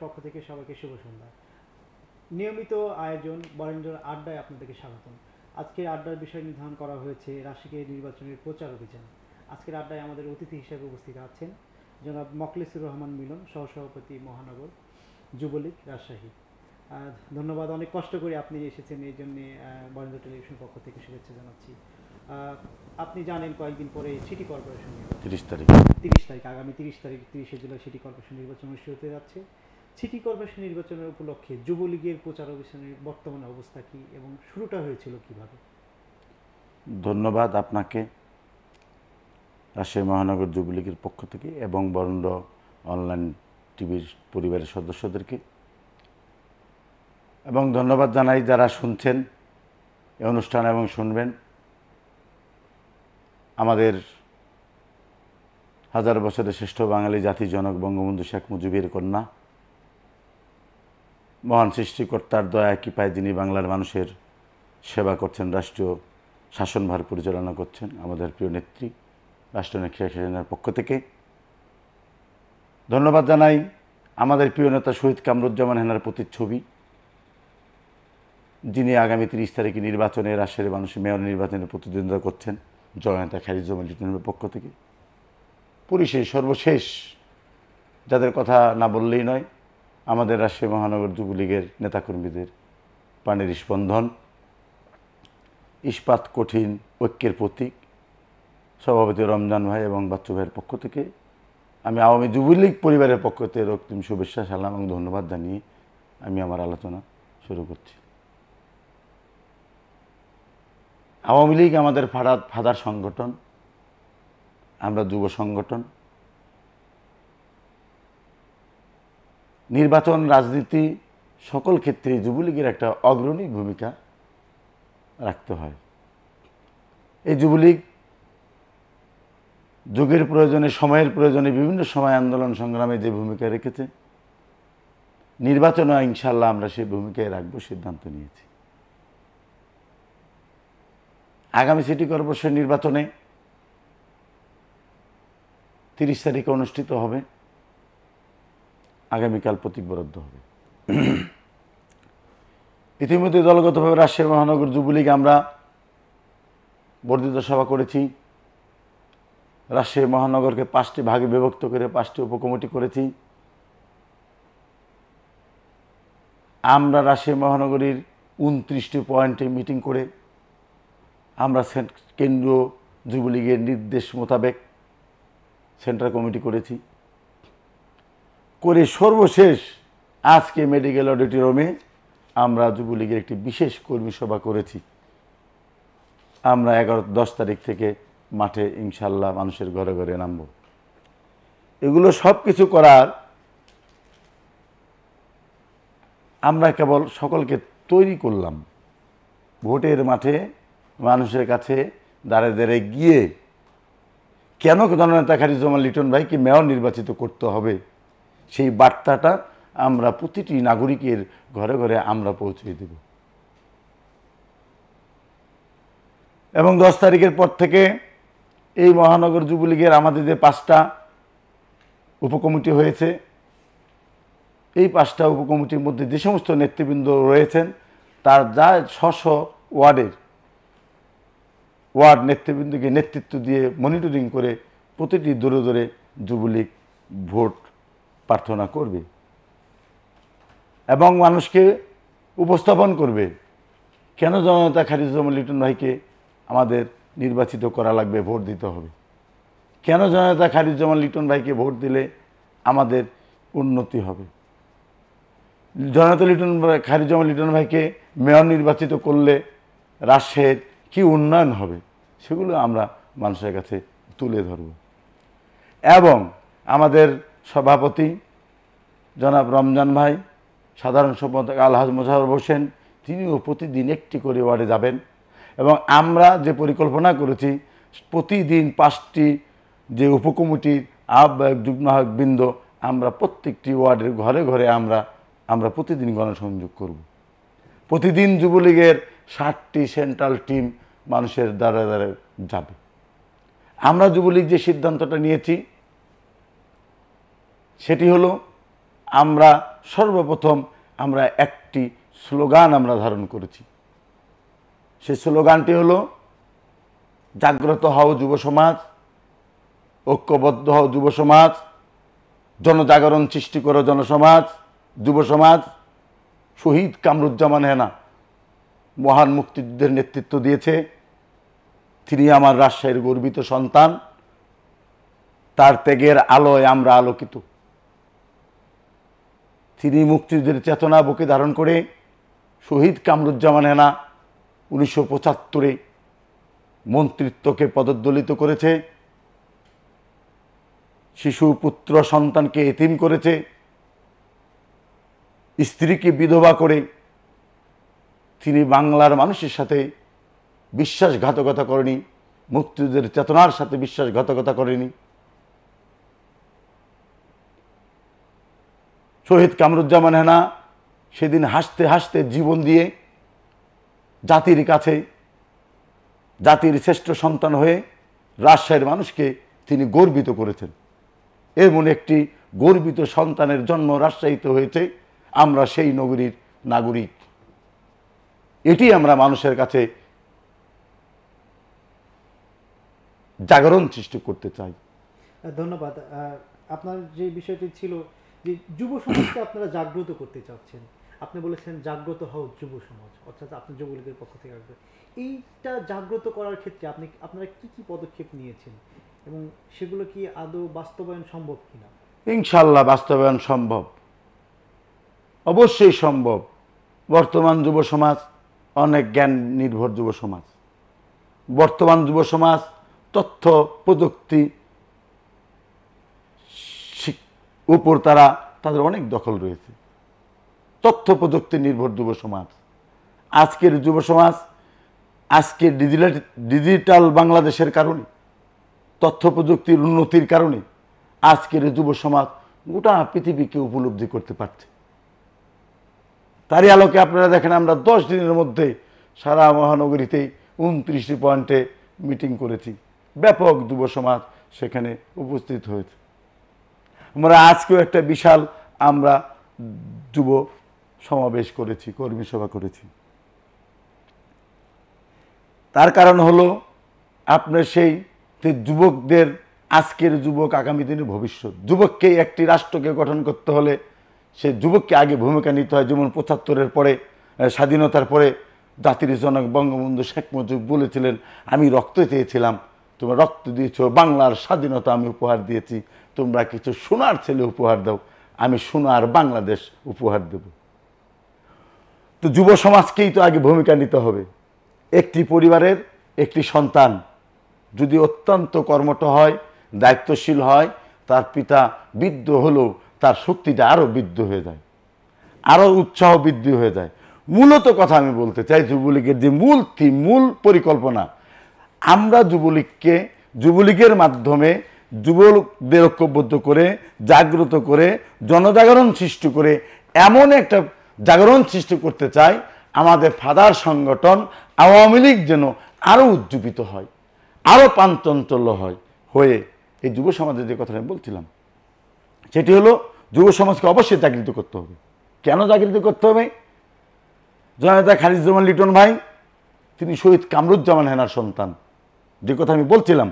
টেলিভিশনের পক্ষ থেকে সবাইকে শুভ সন্ধ্যা নিয়মিত আয়োজন বরেন্দ্র আড্ডায় আপনাদেরকে স্বাগতম আজকের আড্ডার বিষয় নির্ধারণ করা হয়েছে রাশিকের নির্বাচনের প্রচার অভিযান আজকের আড্ডায় আমাদের অতিথি হিসেবে উপস্থিত আছেন জনাব মকলিসুর রহমান মিলন সহসভাপতি মহানগর যুবলীগ রাজশাহী ধন্যবাদ অনেক কষ্ট করে আপনি এসেছেন এই জন্যে বরেন্দ্র টেলিভিশন পক্ষ থেকে শুভেচ্ছা জানাচ্ছি আপনি জানেন কয়েকদিন পরে সিটি কর্পোরেশন তিরিশ তারিখ তিরিশ তারিখ আগামী তিরিশ তারিখ তিরিশে জুলাই সিটি কর্পোরেশন নির্বাচন অনুষ্ঠিত হতে যাচ্ছে সিটি কর্পোরেশন নির্বাচনের উপলক্ষে যুবলীগের প্রচার অভিযানের বর্তমানে অবস্থা কি এবং শুরুটা হয়েছিল কিভাবে ধন্যবাদ আপনাকে রাজশাহী মহানগর যুবলীগের পক্ষ থেকে এবং বরণ্ড অনলাইন টিভির পরিবারের সদস্যদেরকে এবং ধন্যবাদ জানাই যারা শুনছেন এই অনুষ্ঠান এবং শুনবেন আমাদের হাজার বছরের শ্রেষ্ঠ বাঙালি জাতি জনক বঙ্গবন্ধু শেখ মুজিবের কন্যা মহান সৃষ্টিকর্তার দয়া কৃপায় যিনি বাংলার মানুষের সেবা করছেন রাষ্ট্রীয় শাসনভার পরিচালনা করছেন আমাদের প্রিয় নেত্রী রাষ্ট্রনেত্রী শেখ হাসিনার পক্ষ থেকে ধন্যবাদ জানাই আমাদের প্রিয় নেতা শহীদ কামরুজ্জামান হেনার প্রতিচ্ছবি যিনি আগামী তিরিশ তারিখে নির্বাচনে রাজশাহীর মানুষ মেয়র নির্বাচনে প্রতিদ্বন্দ্বিতা করছেন জননেতা খারিজুমল লিটনের পক্ষ থেকে পুলিশের সর্বশেষ যাদের কথা না বললেই নয় আমাদের রাজশাহী মহানগর যুবলীগের নেতাকর্মীদের পানির স্পন্দন ইস্পাত কঠিন ঐক্যের প্রতীক সভাপতি রমজান ভাই এবং বাচ্চু ভাইয়ের পক্ষ থেকে আমি আওয়ামী যুবলীগ পরিবারের পক্ষ থেকে রক্তিম শুভেচ্ছা সালাম এবং ধন্যবাদ জানিয়ে আমি আমার আলোচনা শুরু করছি আওয়ামী লীগ আমাদের ফাদার ফাদার সংগঠন আমরা যুব সংগঠন নির্বাচন রাজনীতি সকল ক্ষেত্রে যুবলীগের একটা অগ্রণী ভূমিকা রাখতে হয় এই যুবলীগ যুগের প্রয়োজনে সময়ের প্রয়োজনে বিভিন্ন সময় আন্দোলন সংগ্রামে যে ভূমিকা রেখেছে নির্বাচনে ইনশাল্লাহ আমরা সেই ভূমিকায় রাখবো সিদ্ধান্ত নিয়েছি আগামী সিটি কর্পোরেশন নির্বাচনে তিরিশ তারিখে অনুষ্ঠিত হবে আগামীকাল বরাদ্দ হবে ইতিমধ্যে দলগতভাবে রাজশাহী মহানগর যুবলীগ আমরা বর্ধিত সভা করেছি রাজশাহী মহানগরকে পাঁচটি ভাগে বিভক্ত করে পাঁচটি উপকমিটি করেছি আমরা রাজশাহী মহানগরীর উনত্রিশটি পয়েন্টে মিটিং করে আমরা কেন্দ্রীয় যুবলীগের নির্দেশ মোতাবেক সেন্ট্রাল কমিটি করেছি করে সর্বশেষ আজকে মেডিকেল অডিটোরিয়ামে আমরা যুবলীগের একটি বিশেষ কর্মী সভা করেছি আমরা এগারো দশ তারিখ থেকে মাঠে ইনশাল্লাহ মানুষের ঘরে ঘরে নামব এগুলো সব কিছু করার আমরা কেবল সকলকে তৈরি করলাম ভোটের মাঠে মানুষের কাছে দাঁড়ে দাঁড়ে গিয়ে কেন জননেতা খারিজমা লিটন ভাইকে মেয়র নির্বাচিত করতে হবে সেই বার্তাটা আমরা প্রতিটি নাগরিকের ঘরে ঘরে আমরা পৌঁছে দেব এবং দশ তারিখের পর থেকে এই মহানগর যুবলীগের আমাদের যে পাঁচটা উপকমিটি হয়েছে এই পাঁচটা উপকমিটির মধ্যে যে সমস্ত নেতৃবৃন্দ রয়েছেন তার যা স্ব ওয়ার্ডের ওয়ার্ড নেতৃবৃন্দকে নেতৃত্ব দিয়ে মনিটরিং করে প্রতিটি দূরে দূরে যুবলীগ ভোট প্রার্থনা করবে এবং মানুষকে উপস্থাপন করবে কেন জনতা খারিজুল লিটন ভাইকে আমাদের নির্বাচিত করা লাগবে ভোট দিতে হবে কেন জনতা খারিজুজ্জামান লিটন ভাইকে ভোট দিলে আমাদের উন্নতি হবে জনতা লিটন খারিজুজ্জামান লিটন ভাইকে মেয়র নির্বাচিত করলে রাজশাহীর কি উন্নয়ন হবে সেগুলো আমরা মানুষের কাছে তুলে ধরব এবং আমাদের সভাপতি জনাব রমজান ভাই সাধারণ সম্পাদক আলহাজ মুজাহর হোসেন তিনিও প্রতিদিন একটি করে ওয়ার্ডে যাবেন এবং আমরা যে পরিকল্পনা করেছি প্রতিদিন পাঁচটি যে উপকমিটির আহ্বায়ক যুগ্ম বৃন্দ আমরা প্রত্যেকটি ওয়ার্ডের ঘরে ঘরে আমরা আমরা প্রতিদিন গণসংযোগ করব প্রতিদিন যুবলীগের ষাটটি সেন্ট্রাল টিম মানুষের দ্বারা দ্বারা যাবে আমরা যুবলীগ যে সিদ্ধান্তটা নিয়েছি সেটি হলো আমরা সর্বপ্রথম আমরা একটি স্লোগান আমরা ধারণ করেছি সে স্লোগানটি হলো জাগ্রত হও যুব সমাজ ঐক্যবদ্ধ হও যুব সমাজ জনজাগরণ সৃষ্টি করো জনসমাজ যুব সমাজ শহীদ কামরুজ্জামান হেনা মহান মুক্তিযুদ্ধের নেতৃত্ব দিয়েছে তিনি আমার রাজশাহীর গর্বিত সন্তান তার ত্যাগের আলোয় আমরা আলোকিত তিনি মুক্তিযুদ্ধের চেতনা বুকে ধারণ করে শহীদ কামরুজ্জামান হেনা উনিশশো পঁচাত্তরে মন্ত্রিত্বকে পদদলিত করেছে শিশু পুত্র সন্তানকে এতিম করেছে স্ত্রীকে বিধবা করে তিনি বাংলার মানুষের সাথে বিশ্বাসঘাতকতা করেনি মুক্তিযুদ্ধের চেতনার সাথে বিশ্বাসঘাতকতা করেনি শহীদ কামরুজ্জামান হেনা সেদিন হাসতে হাসতে জীবন দিয়ে জাতির কাছে জাতির শ্রেষ্ঠ সন্তান হয়ে রাজশাহীর মানুষকে তিনি গর্বিত করেছেন এমন একটি গর্বিত সন্তানের জন্ম রাজশাহীতে হয়েছে আমরা সেই নগরীর নাগরিক এটি আমরা মানুষের কাছে জাগরণ সৃষ্টি করতে চাই ধন্যবাদ আপনার যে বিষয়টি ছিল যে যুব সমাজকে আপনারা জাগ্রত করতে চাচ্ছেন আপনি বলেছেন জাগ্রত হও যুব সমাজ অর্থাৎ আপনি যুবলীগের পক্ষ থেকে আসবেন এইটা জাগ্রত করার ক্ষেত্রে আপনি আপনারা কি কি পদক্ষেপ নিয়েছেন এবং সেগুলো কি আদৌ বাস্তবায়ন সম্ভব কিনা ইনশাল্লাহ বাস্তবায়ন সম্ভব অবশ্যই সম্ভব বর্তমান যুব সমাজ অনেক জ্ঞান নির্ভর যুব সমাজ বর্তমান যুব সমাজ তথ্য প্রযুক্তি উপর তারা তাদের অনেক দখল রয়েছে তথ্য প্রযুক্তি নির্ভর যুব সমাজ আজকের যুব সমাজ আজকে ডিজিটাল ডিজিটাল বাংলাদেশের কারণে তথ্য প্রযুক্তির উন্নতির কারণে আজকের যুব সমাজ গোটা পৃথিবীকে উপলব্ধি করতে পারছে তারই আলোকে আপনারা দেখেন আমরা দশ দিনের মধ্যে সারা মহানগরীতে উনত্রিশটি পয়েন্টে মিটিং করেছি ব্যাপক যুব সমাজ সেখানে উপস্থিত হয়েছে আমরা আজকেও একটা বিশাল আমরা যুব সমাবেশ করেছি কর্মী সভা করেছি তার কারণ হলো আপনার সেই যুবকদের আজকের যুবক আগামী দিনের ভবিষ্যৎ যুবককে একটি রাষ্ট্রকে গঠন করতে হলে সে যুবককে আগে ভূমিকা নিতে হয় যেমন পঁচাত্তরের পরে স্বাধীনতার পরে জাতির জনক বঙ্গবন্ধু শেখ মুজিব বলেছিলেন আমি রক্ত চেয়েছিলাম তোমার রক্ত দিয়েছ বাংলার স্বাধীনতা আমি উপহার দিয়েছি তোমরা কিছু সোনার ছেলে উপহার দাও আমি সোনার বাংলাদেশ উপহার দেব তো যুব সমাজকেই তো আগে ভূমিকা নিতে হবে একটি পরিবারের একটি সন্তান যদি অত্যন্ত কর্মঠ হয় দায়িত্বশীল হয় তার পিতা বৃদ্ধ হলেও তার শক্তিটা আরও বৃদ্ধ হয়ে যায় আরও উৎসাহ বৃদ্ধি হয়ে যায় মূলত কথা আমি বলতে চাই যুবলীগের যে মূল থিম মূল পরিকল্পনা আমরা যুবলীগকে যুবলীগের মাধ্যমে যুবকদের ঐক্যবদ্ধ করে জাগ্রত করে জনজাগরণ সৃষ্টি করে এমন একটা জাগরণ সৃষ্টি করতে চাই আমাদের ফাদার সংগঠন আওয়ামী লীগ যেন আরও উজ্জীবিত হয় আরও পাঞ্চঞ্চল্য হয় হয়ে এই যুব সমাজের যে কথাটা বলছিলাম সেটি হলো যুব সমাজকে অবশ্যই জাগৃত করতে হবে কেন জাগৃত করতে হবে খালিজ খালিদুজ্জামান লিটন ভাই তিনি শহীদ কামরুজ্জামান হেনার সন্তান যে কথা আমি বলছিলাম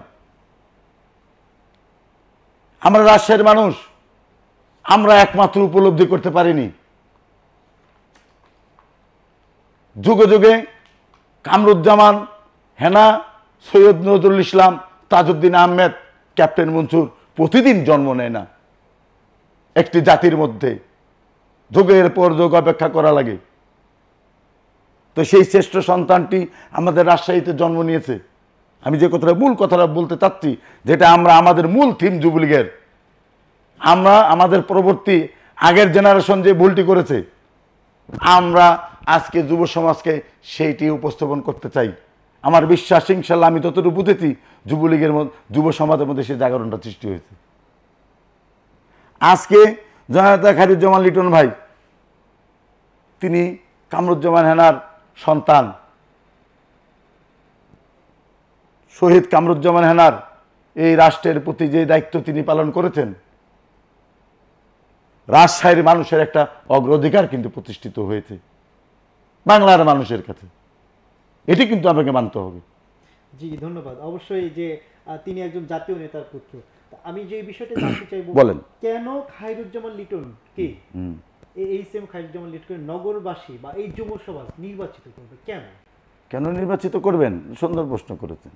আমরা রাজশাহীর মানুষ আমরা একমাত্র উপলব্ধি করতে পারিনি যুগে যুগে কামরুজ্জামান হেনা সৈয়দ নজরুল ইসলাম তাজউদ্দিন আহমেদ ক্যাপ্টেন মনসুর প্রতিদিন জন্ম নেয় না একটি জাতির মধ্যে যুগের পর যুগ অপেক্ষা করা লাগে তো সেই শ্রেষ্ঠ সন্তানটি আমাদের রাজশাহীতে জন্ম নিয়েছে আমি যে কথাটা মূল কথাটা বলতে চাচ্ছি যেটা আমরা আমাদের মূল থিম যুবলীগের আমরা আমাদের পরবর্তী আগের জেনারেশন যে ভুলটি করেছে আমরা আজকে যুব সমাজকে সেইটি উপস্থাপন করতে চাই আমার বিশ্বাস ইনশাল্লাহ আমি ততটুকু বুঝেছি যুবলীগের মধ্যে যুব সমাজের মধ্যে সেই জাগরণটা সৃষ্টি হয়েছে আজকে জয়নাতা খারুজ্জামান লিটন ভাই তিনি কামরুজ্জামান হেনার সন্তান শহীদ কামরুজ্জামান হেনার এই রাষ্ট্রের প্রতি যে দায়িত্ব তিনি পালন করেছেন রাজশাহীর মানুষের একটা অগ্রাধিকার কিন্তু প্রতিষ্ঠিত হয়েছে বাংলার মানুষের কাছে এটি কিন্তু আপনাকে মানতে হবে জি ধন্যবাদ অবশ্যই যে তিনি একজন জাতীয় নেতার পুত্র আমি যে বিষয়টা জানতে চাইব বলেন কেন খাইরুজ্জামান লিটন কে এই সেম খাইরুজ্জামান লিটন নগরবাসী বা এই যুব সমাজ নির্বাচিত করবে কেন কেন নির্বাচিত করবেন সুন্দর প্রশ্ন করেছেন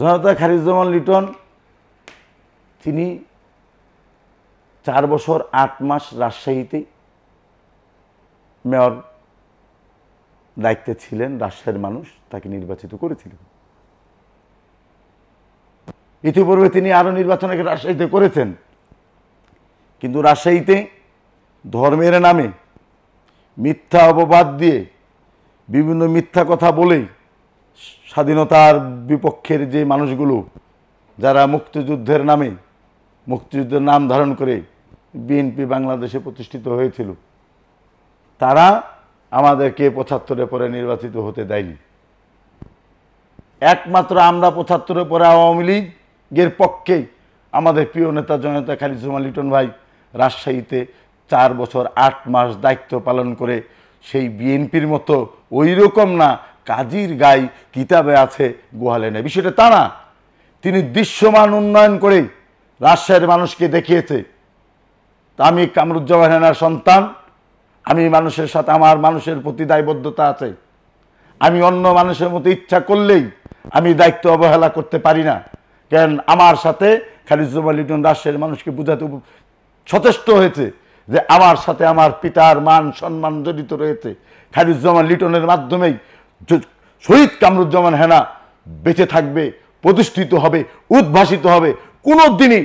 জনতা খারিজ্জামান লিটন তিনি চার বছর আট মাস রাজশাহীতে মেয়র দায়িত্বে ছিলেন রাজশাহীর মানুষ তাকে নির্বাচিত করেছিলেন ইতিপূর্বে তিনি আরও নির্বাচনকে রাজশাহীতে করেছেন কিন্তু রাজশাহীতে ধর্মের নামে মিথ্যা অপবাদ দিয়ে বিভিন্ন মিথ্যা কথা বলেই স্বাধীনতার বিপক্ষের যে মানুষগুলো যারা মুক্তিযুদ্ধের নামে মুক্তিযুদ্ধের নাম ধারণ করে বিএনপি বাংলাদেশে প্রতিষ্ঠিত হয়েছিল তারা আমাদেরকে পঁচাত্তরের পরে নির্বাচিত হতে দেয়নি একমাত্র আমরা পঁচাত্তরের পরে আওয়ামী লীগের পক্ষে আমাদের প্রিয় নেতা জনতা খালিজুমা লিটন ভাই রাজশাহীতে চার বছর আট মাস দায়িত্ব পালন করে সেই বিএনপির মতো ওই রকম না কাজীর গাই কিতাবে আছে গোহালে নেই বিষয়টা তা না তিনি দৃশ্যমান উন্নয়ন করে রাজশাহীর মানুষকে দেখিয়েছে তা আমি কামরুজ্জামান সন্তান আমি মানুষের সাথে আমার মানুষের প্রতি দায়বদ্ধতা আছে আমি অন্য মানুষের মতো ইচ্ছা করলেই আমি দায়িত্ব অবহেলা করতে পারি না কেন আমার সাথে খালিজুজ্জামান লিটন রাজশাহীর মানুষকে বোঝাতে সচেষ্ট হয়েছে যে আমার সাথে আমার পিতার মান সম্মান জড়িত রয়েছে খালিজুজ্জামান লিটনের মাধ্যমেই শহীদ কামরুজ্জামান হেনা বেঁচে থাকবে প্রতিষ্ঠিত হবে উদ্ভাসিত হবে কোনো দিনই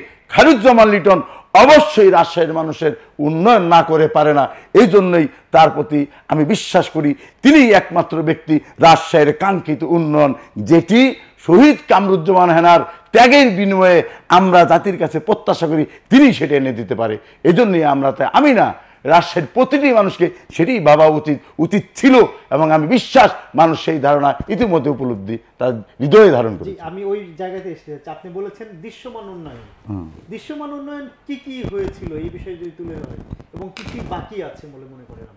লিটন অবশ্যই রাজশাহীর মানুষের উন্নয়ন না করে পারে না এই জন্যই তার প্রতি আমি বিশ্বাস করি তিনি একমাত্র ব্যক্তি রাজশাহীর কাঙ্ক্ষিত উন্নয়ন যেটি শহীদ কামরুজ্জামান হেনার ত্যাগের বিনিময়ে আমরা জাতির কাছে প্রত্যাশা করি তিনি সেটা এনে দিতে পারে এজন্যই আমরা তাই আমি না রাষ্ট্রের প্রতিটি মানুষকে সেটি ভাবা উচিত উচিত ছিল এবং আমি বিশ্বাস মানুষ সেই ধারণা ইতিমধ্যে উপলব্ধি তার হৃদয়ে ধারণ করি আমি ওই জায়গাতে এসে আচ্ছা, আপনি বলেছেন দৃশ্যমান উন্নয়ন দৃশ্যমান উন্নয়ন কি কি হয়েছিল এই বিষয়ে যদি তুলে ধরে এবং কি কি বাকি আছে বলে মনে করেন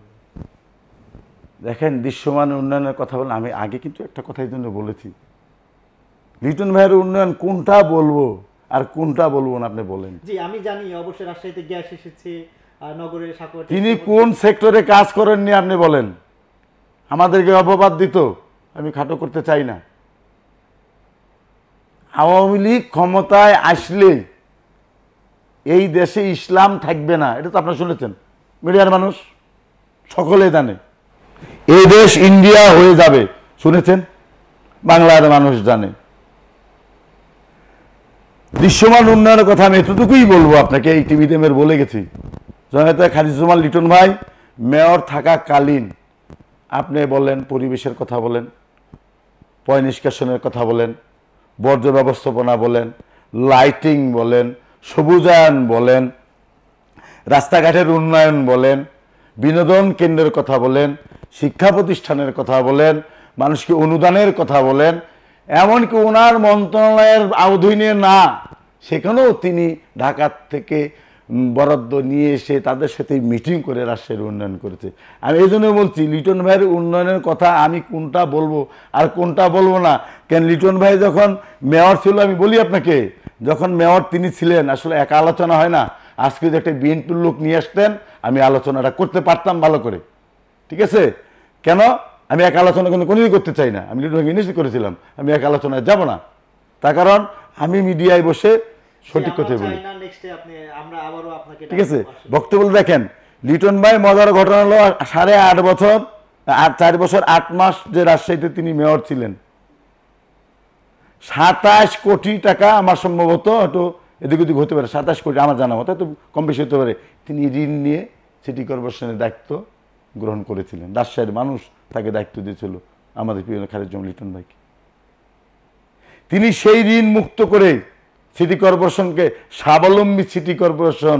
দেখেন দৃশ্যমান উন্নয়নের কথা বলেন আমি আগে কিন্তু একটা কথা এই জন্য বলেছি লিটন ভাইয়ের উন্নয়ন কোনটা বলবো আর কোনটা বলবো না আপনি বলেন জি আমি জানি অবশ্যই রাজশাহীতে গ্যাস এসেছে নগরের সাকুয়া তিনি কোন সেক্টরে কাজ করেননি আপনি বলেন আমাদেরকে অপবাদ দিত আমি খাটো করতে চাই না আওয়ামী লীগ ক্ষমতায় আসলে এই দেশে ইসলাম থাকবে না এটা তো আপনার শুনেছেন মিডিয়ার মানুষ সকলে জানে এই দেশ ইন্ডিয়া হয়ে যাবে শুনেছেন বাংলার মানুষ জানে দৃশ্যমান উন্নয়নের কথা আমি এতটুকুই বলবো আপনাকে এই টিভিতে মেয়ের বলে গেছি জনতা খাদিজুমান লিটন ভাই মেয়র থাকাকালীন আপনি বলেন পরিবেশের কথা বলেন পয় নিষ্কাশনের কথা বলেন বর্জ্য ব্যবস্থাপনা বলেন লাইটিং বলেন সবুজায়ন বলেন রাস্তাঘাটের উন্নয়ন বলেন বিনোদন কেন্দ্রের কথা বলেন শিক্ষা প্রতিষ্ঠানের কথা বলেন মানুষকে অনুদানের কথা বলেন এমনকি ওনার মন্ত্রণালয়ের আধীনে না সেখানেও তিনি ঢাকার থেকে বরাদ্দ নিয়ে এসে তাদের সাথে মিটিং করে রাজশাহীর উন্নয়ন করেছে আমি এই জন্য বলছি লিটন ভাইয়ের উন্নয়নের কথা আমি কোনটা বলবো আর কোনটা বলবো না কেন লিটন ভাই যখন মেয়র ছিল আমি বলি আপনাকে যখন মেয়র তিনি ছিলেন আসলে এক আলোচনা হয় না আজকে যদি একটা বিএনপির লোক নিয়ে আসতেন আমি আলোচনাটা করতে পারতাম ভালো করে ঠিক আছে কেন আমি এক আলোচনা কিন্তু কোনোদিন করতে চাই না আমি লিটন ভাইকে নিশ্চিত করেছিলাম আমি এক আলোচনায় যাব না তার কারণ আমি মিডিয়ায় বসে সঠিক কথাই বলি ঠিক আছে বক্তব্য দেখেন লিটন ভাই মজার ঘটনা হলো সাড়ে আট বছর আর চার বছর আট মাস যে রাজশাহীতে তিনি মেয়র ছিলেন সাতাশ কোটি টাকা আমার সম্ভবত একটু এদিক ওদিক হতে পারে সাতাশ কোটি আমার জানা মতো তো কম বেশি হতে পারে তিনি ঋণ নিয়ে সিটি কর্পোরেশনের দায়িত্ব গ্রহণ করেছিলেন রাজশাহীর মানুষ তাকে দায়িত্ব দিয়েছিল আমাদের প্রিয় খালেদ জম লিটন ভাইকে তিনি সেই ঋণ মুক্ত করে সিটি কর্পোরেশনকে স্বাবলম্বী সিটি কর্পোরেশন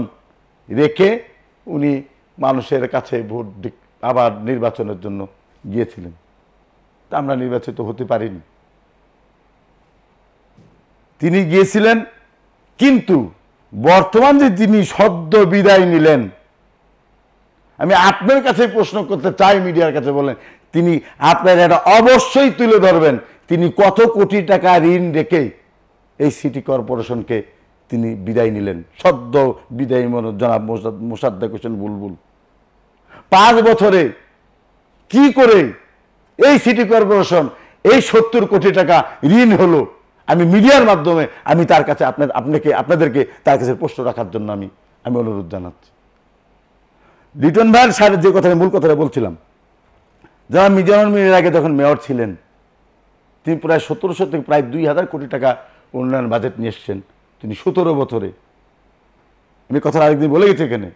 রেখে উনি মানুষের কাছে ভোট আবার নির্বাচনের জন্য গিয়েছিলেন তা আমরা নির্বাচিত হতে পারিনি তিনি গিয়েছিলেন কিন্তু বর্তমান যে তিনি সদ্য বিদায় নিলেন আমি আপনার কাছে প্রশ্ন করতে চাই মিডিয়ার কাছে বলেন তিনি আপনার এটা অবশ্যই তুলে ধরবেন তিনি কত কোটি টাকা ঋণ রেখে এই সিটি কর্পোরেশনকে তিনি বিদায় নিলেন সদ্য বিদায়ী জনাব মোসাদ্দেক হোসেন বুলবুল পাঁচ বছরে কি করে এই সিটি কর্পোরেশন এই সত্তর কোটি টাকা ঋণ হলো আমি মিডিয়ার মাধ্যমে আমি তার কাছে আপনার আপনাকে আপনাদেরকে তার কাছে প্রশ্ন রাখার জন্য আমি আমি অনুরোধ জানাচ্ছি লিটন ভাইয়ের স্যারের যে কথাটা মূল কথাটা বলছিলাম যারা মিজানুর মিনের আগে যখন মেয়র ছিলেন তিনি প্রায় সতেরোশো থেকে প্রায় দুই হাজার কোটি টাকা উন্নয়ন বাজেট নিয়ে এসছেন তিনি সতেরো বছরে আমি কথা আরেকদিন বলে গেছি এখানে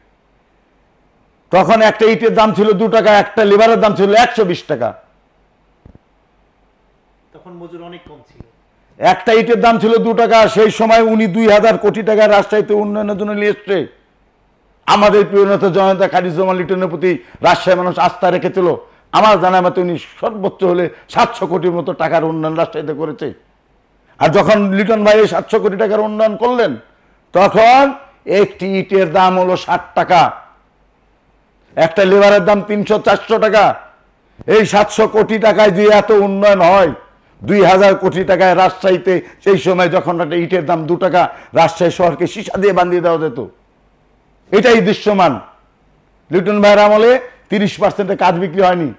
তখন একটা ইটের দাম ছিল দু টাকা একটা লেবারের দাম ছিল একশো বিশ টাকা তখন মজুর অনেক কম ছিল একটা ইটের দাম ছিল দু টাকা সেই সময় উনি দুই হাজার কোটি টাকা রাজশাহীতে উন্নয়নের জন্য নিয়ে এসছে আমাদের প্রিয় নেতা জনতা কারিজমা লিটনের প্রতি রাজশাহী মানুষ আস্থা রেখেছিল আমার জানা মতো উনি সর্বোচ্চ হলে সাতশো কোটির মতো টাকার উন্নয়ন রাজশাহীতে করেছে আর যখন লিটন ভাই সাতশো কোটি টাকার উন্নয়ন করলেন তখন একটি ইটের দাম হলো ষাট টাকা একটা লেবারের দাম তিনশো চারশো টাকা এই সাতশো কোটি টাকায় যে এত উন্নয়ন হয় দুই হাজার কোটি টাকায় রাজশাহীতে সেই সময় যখন একটা ইটের দাম দু টাকা রাজশাহী শহরকে সীসা দিয়ে বাঁধিয়ে দেওয়া যেত এটাই দৃশ্যমান লিটন ভাইয়ের আমলে তিরিশ পার্সেন্টে কাজ বিক্রি হয়নি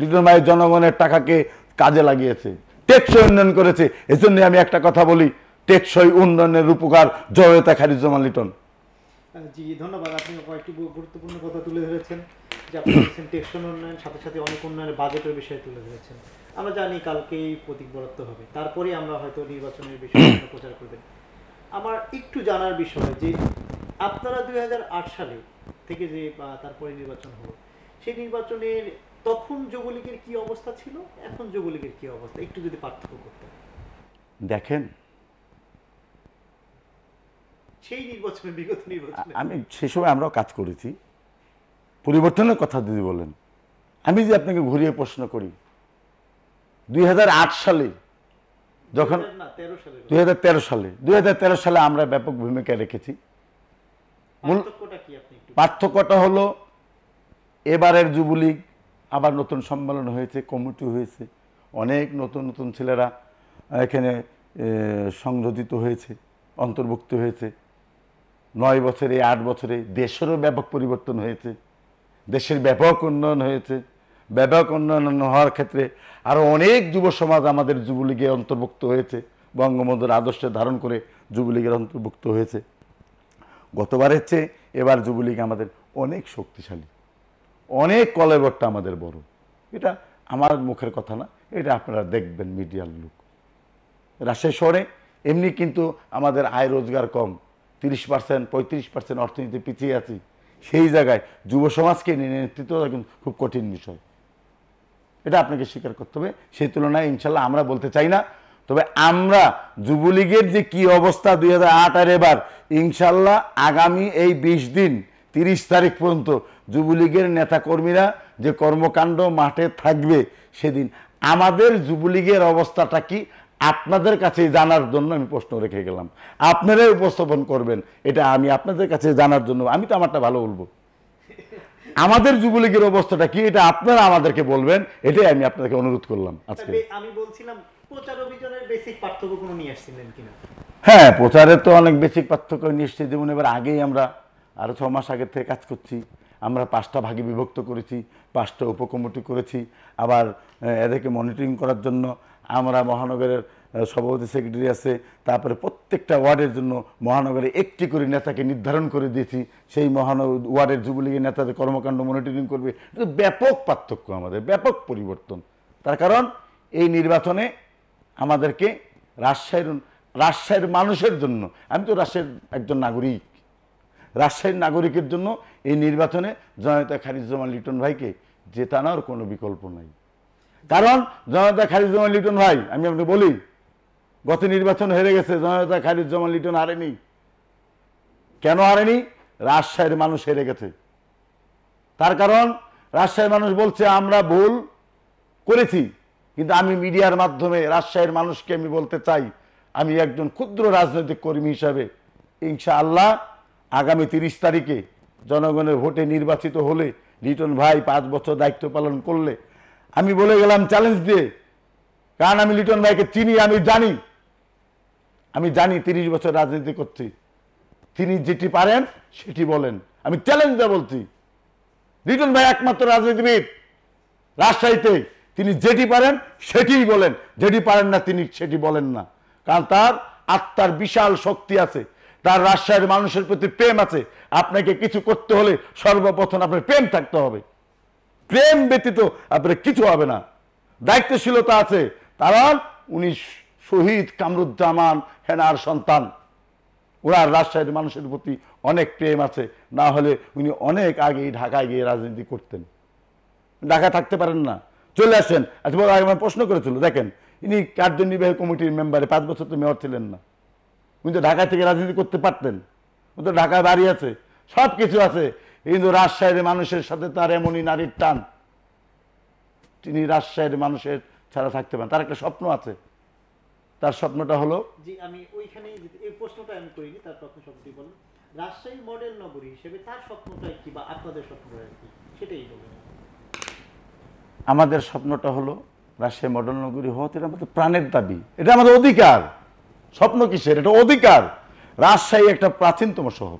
লিটন ভাইয়ের জনগণের টাকাকে কাজে লাগিয়েছে টেকসই উন্নয়ন করেছে এজন্য আমি একটা কথা বলি টেকসই উন্নয়নের উপকার জয়তা খারিজমা লিটন জি ধন্যবাদ আপনি কয়েকটি গুরুত্বপূর্ণ কথা তুলে ধরেছেন যে আপনি টেকসই উন্নয়নের সাথে সাথে অনেক উন্নয়নের বাজেটের বিষয়ে তুলে ধরেছেন আমরা জানি কালকেই প্রতীক বরাদ্দ হবে তারপরে আমরা হয়তো নির্বাচনের বিষয়ে প্রচার করবেন আমার একটু জানার বিষয় যে আপনারা দুই সালে থেকে যে তারপরে নির্বাচন হলো সেই নির্বাচনের তখন যুবলীগের কি অবস্থা ছিল এখন যুবলীগের কি অবস্থা একটু যদি পার্থক্য করতে দেখেন সেই নির্বাচনে বিগত নির্বাচনে আমি সে সময় আমরাও কাজ করেছি পরিবর্তনের কথা যদি বলেন আমি যে আপনাকে ঘুরিয়ে প্রশ্ন করি দুই সালে যখন দুই হাজার তেরো সালে দুই হাজার তেরো সালে আমরা ব্যাপক ভূমিকা রেখেছি পার্থক্যটা হলো এবারের যুবলীগ আবার নতুন সম্মেলন হয়েছে কমিটি হয়েছে অনেক নতুন নতুন ছেলেরা এখানে সংযোজিত হয়েছে অন্তর্ভুক্ত হয়েছে নয় বছরে আট বছরে দেশেরও ব্যাপক পরিবর্তন হয়েছে দেশের ব্যাপক উন্নয়ন হয়েছে ব্যাপক উন্নয়ন হওয়ার ক্ষেত্রে আরও অনেক যুব সমাজ আমাদের যুবলীগে অন্তর্ভুক্ত হয়েছে বঙ্গবন্ধুর আদর্শে ধারণ করে যুবলীগের অন্তর্ভুক্ত হয়েছে গতবারের চেয়ে এবার যুবলীগ আমাদের অনেক শক্তিশালী অনেক কলেবরটা আমাদের বড় এটা আমার মুখের কথা না এটা আপনারা দেখবেন মিডিয়ার লোক রাজশাহী শহরে এমনি কিন্তু আমাদের আয় রোজগার কম তিরিশ পার্সেন্ট পঁয়ত্রিশ পার্সেন্ট অর্থনীতি পিছিয়ে আছি সেই জায়গায় যুব সমাজকে নেতৃত্ব কিন্তু খুব কঠিন বিষয় এটা আপনাকে স্বীকার করতে হবে সেই তুলনায় ইনশাল্লাহ আমরা বলতে চাই না তবে আমরা যুবলীগের যে কি অবস্থা দুই হাজার আট আর এবার ইনশাল্লাহ আগামী এই বিশ দিন তিরিশ তারিখ পর্যন্ত যুবলীগের নেতাকর্মীরা যে কর্মকাণ্ড মাঠে থাকবে সেদিন আমাদের যুবলীগের অবস্থাটা কি আপনাদের কাছে জানার জন্য আমি প্রশ্ন রেখে গেলাম আপনারাই উপস্থাপন করবেন এটা আমি আপনাদের কাছে জানার জন্য আমি তো আমারটা ভালো বলবো আমাদের যুবলীগের অবস্থাটা কি এটা আপনারা আমাদেরকে বলবেন এটাই আমি আপনাকে অনুরোধ করলাম আজকে আমি বলছিলাম প্রচার অভিযানের বেসিক পার্থক্য কোনো নিয়ে আসছিলেন কিনা হ্যাঁ প্রচারের তো অনেক বেসিক পার্থক্য নিয়ে এসছে যেমন এবার আগেই আমরা আরও ছ মাস আগের থেকে কাজ করছি আমরা পাঁচটা ভাগে বিভক্ত করেছি পাঁচটা উপকমিটি করেছি আবার এদেরকে মনিটরিং করার জন্য আমরা মহানগরের সভাপতি সেক্রেটারি আছে তারপরে প্রত্যেকটা ওয়ার্ডের জন্য মহানগরে একটি করে নেতাকে নির্ধারণ করে দিয়েছি সেই মহানগর ওয়ার্ডের যুবলীগের নেতাদের কর্মকাণ্ড মনিটরিং করবে ব্যাপক পার্থক্য আমাদের ব্যাপক পরিবর্তন তার কারণ এই নির্বাচনে আমাদেরকে রাজশাহীর রাজশাহীর মানুষের জন্য আমি তো রাজশাহীর একজন নাগরিক রাজশাহীর নাগরিকের জন্য এই নির্বাচনে জনতা খারিজুজ্জামান লিটন ভাইকে জেতানোর কোনো বিকল্প নাই কারণ জনতা খারিজুজ্জামান লিটন ভাই আমি আপনাকে বলি গত নির্বাচন হেরে গেছে জনতা খারিজুজ্জামান লিটন হারেনি কেন হারেনি রাজশাহীর মানুষ হেরে গেছে তার কারণ রাজশাহীর মানুষ বলছে আমরা ভুল করেছি কিন্তু আমি মিডিয়ার মাধ্যমে রাজশাহীর মানুষকে আমি বলতে চাই আমি একজন ক্ষুদ্র রাজনৈতিক কর্মী হিসাবে ইনশা আল্লাহ আগামী তিরিশ তারিখে জনগণের ভোটে নির্বাচিত হলে লিটন ভাই পাঁচ বছর দায়িত্ব পালন করলে আমি বলে গেলাম চ্যালেঞ্জ দিয়ে কারণ আমি লিটন ভাইকে চিনি আমি জানি আমি জানি তিরিশ বছর রাজনীতি করছি তিনি যেটি পারেন সেটি বলেন আমি চ্যালেঞ্জ দেওয়া বলছি লিটন ভাই একমাত্র রাজনীতিবিদ রাজশাহীতে তিনি যেটি পারেন সেটিই বলেন যেটি পারেন না তিনি সেটি বলেন না কারণ তার আত্মার বিশাল শক্তি আছে তার রাজশাহীর মানুষের প্রতি প্রেম আছে আপনাকে কিছু করতে হলে সর্বপ্রথম আপনার প্রেম থাকতে হবে প্রেম ব্যতীত আপনার কিছু হবে না দায়িত্বশীলতা আছে কারণ উনি শহীদ কামরুজ্জামান হেনার সন্তান ওনার রাজশাহীর মানুষের প্রতি অনেক প্রেম আছে না হলে উনি অনেক আগেই ঢাকায় গিয়ে রাজনীতি করতেন ঢাকায় থাকতে পারেন না চলে আসেন আচ্ছা আগে প্রশ্ন করেছিল দেখেন ইনি কার্যনির্বাহী কমিটির মেম্বারে পাঁচ বছর তো মেয়র ছিলেন না কিন্তু ঢাকা থেকে রাজনীতি করতে পারতেন তো ঢাকায় বাড়ি আছে সব কিছু আছে কিন্তু রাজশাহীর মানুষের সাথে তার এমনই নারীর টান তিনি রাজশাহীর মানুষের ছাড়া থাকতে পারেন তার একটা স্বপ্ন আছে তার স্বপ্নটা হলো জি আমি এই প্রশ্নটা আমি করিনি তার প্রশ্ন শব্দটি বলুন রাজশাহী মডেল নগরী হিসেবে তার স্বপ্নটা কি বা আপনাদের সেটাই বলুন আমাদের স্বপ্নটা হলো রাজশাহী মডেল নগরী হওয়া এটা আমাদের প্রাণের দাবি এটা আমাদের অধিকার স্বপ্ন কিসের এটা অধিকার রাজশাহী একটা প্রাচীনতম শহর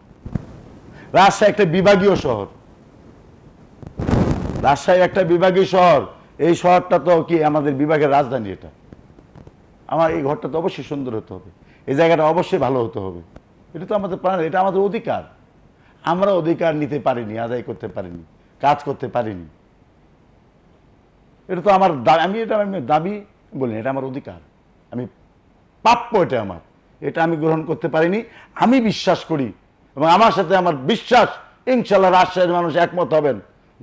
রাজশাহী একটা বিভাগীয় শহর রাজশাহী একটা বিভাগীয় শহর এই শহরটা তো কি আমাদের বিভাগের রাজধানী এটা আমার এই ঘরটা তো অবশ্যই সুন্দর হতে হবে এই জায়গাটা অবশ্যই ভালো হতে হবে এটা তো আমাদের প্রাণ এটা আমাদের অধিকার আমরা অধিকার নিতে পারিনি আদায় করতে পারিনি কাজ করতে পারিনি এটা তো আমার আমি এটা আমি দাবি বলিনি এটা আমার অধিকার আমি প্রাপ্য এটা আমার এটা আমি গ্রহণ করতে পারিনি আমি বিশ্বাস করি এবং আমার সাথে আমার বিশ্বাস ইনশাল্লাহ রাজশাহীর মানুষ একমত হবেন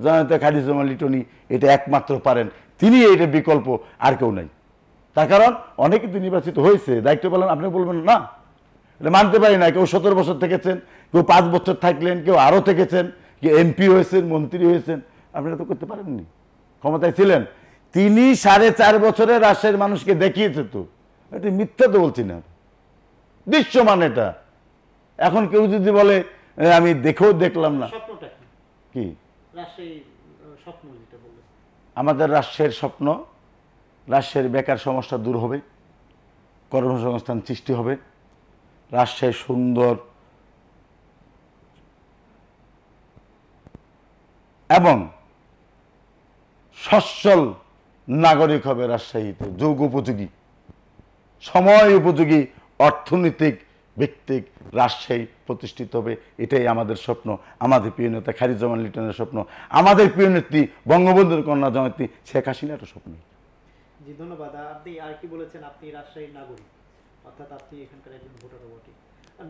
জনতা খালিজুমা লিটনি এটা একমাত্র পারেন তিনি এটা বিকল্প আর কেউ নাই তার কারণ অনেকে তো নির্বাচিত হয়েছে দায়িত্ব পালন আপনি বলবেন না এটা মানতে পারি না কেউ সতেরো বছর থেকেছেন কেউ পাঁচ বছর থাকলেন কেউ আরও থেকেছেন কেউ এমপি হয়েছেন মন্ত্রী হয়েছেন আপনারা তো করতে পারেননি ক্ষমতায় ছিলেন তিনি সাড়ে চার বছরে রাজশাহীর মানুষকে দেখিয়েছে তো এটা মিথ্যা তো বলছি না দৃশ্যমান এটা এখন কেউ যদি বলে আমি দেখেও দেখলাম না কি আমাদের রাষ্ট্রের স্বপ্ন রাষ্ট্রের বেকার সমস্যা দূর হবে কর্মসংস্থান সৃষ্টি হবে রাষ্ট্রের সুন্দর এবং সচ্ছল নাগরিক হবে রাজশাহীতে যোগ উপযোগী সময় উপযোগী অর্থনৈতিক ভিত্তিক রাজশাহী প্রতিষ্ঠিত হবে এটাই আমাদের স্বপ্ন আমাদের প্রিয় নেতা খারিজমান লিটনের স্বপ্ন আমাদের প্রিয় নেত্রী বঙ্গবন্ধুর কন্যা জনত্রী শেখ হাসিনারও স্বপ্ন জি ধন্যবাদ আপনি আর কি বলেছেন আপনি রাজশাহীর নাগরিক অর্থাৎ আপনি এখানকার একজন ভোটার বটে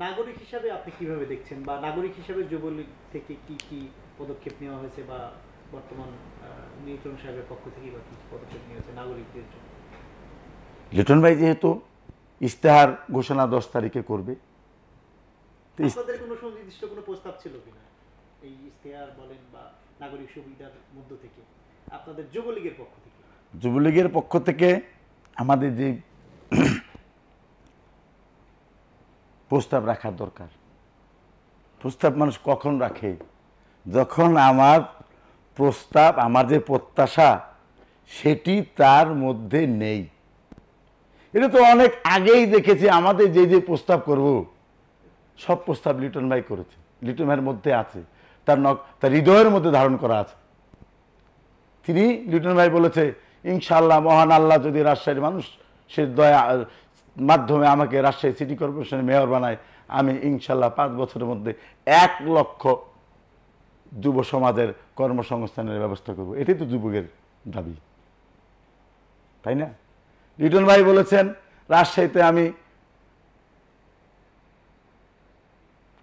নাগরিক হিসাবে আপনি কিভাবে দেখছেন বা নাগরিক হিসাবে যুবলীগ থেকে কি কি পদক্ষেপ নেওয়া হয়েছে বা বর্তমান নিউটন সাহেবের পক্ষ থেকে বা কি পদক্ষেপ নিয়েছে নাগরিকদের জন্য লিটন ভাই যেহেতু ইশতেহার ঘোষণা দশ তারিখে করবে যুবলীগের পক্ষ থেকে আমাদের যে প্রস্তাব রাখার দরকার প্রস্তাব মানুষ কখন রাখে যখন আমার প্রস্তাব আমার যে প্রত্যাশা সেটি তার মধ্যে নেই এটা তো অনেক আগেই দেখেছি আমাদের যে যে প্রস্তাব করব সব প্রস্তাব লিটন ভাই করেছে লিটন ভাইয়ের মধ্যে আছে তার নক তার হৃদয়ের মধ্যে ধারণ করা আছে তিনি লিটন ভাই বলেছে ইনশাল্লাহ মহান আল্লাহ যদি রাজশাহীর মানুষ সে দয়া মাধ্যমে আমাকে রাজশাহী সিটি কর্পোরেশনের মেয়র বানায় আমি ইনশাল্লাহ পাঁচ বছরের মধ্যে এক লক্ষ যুব সমাজের কর্মসংস্থানের ব্যবস্থা করব এটাই তো যুবকের দাবি তাই না লিটন ভাই বলেছেন রাজশাহীতে আমি